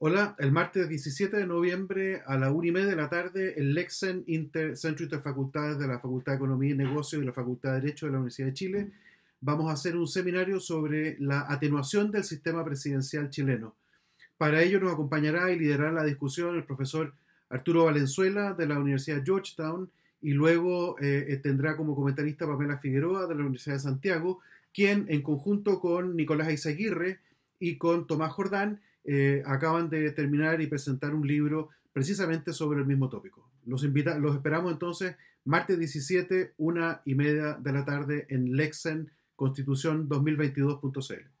Hola, el martes 17 de noviembre a la una y media de la tarde, el Lexen Inter, de Facultades de la Facultad de Economía y Negocios y la Facultad de Derecho de la Universidad de Chile, vamos a hacer un seminario sobre la atenuación del sistema presidencial chileno. Para ello nos acompañará y liderará la discusión el profesor Arturo Valenzuela de la Universidad Georgetown y luego eh, tendrá como comentarista Pamela Figueroa de la Universidad de Santiago, quien en conjunto con Nicolás Aguirre y con Tomás Jordán eh, acaban de terminar y presentar un libro precisamente sobre el mismo tópico. Los, invita los esperamos entonces martes 17, una y media de la tarde en Lexen, Constitución 2022.cl.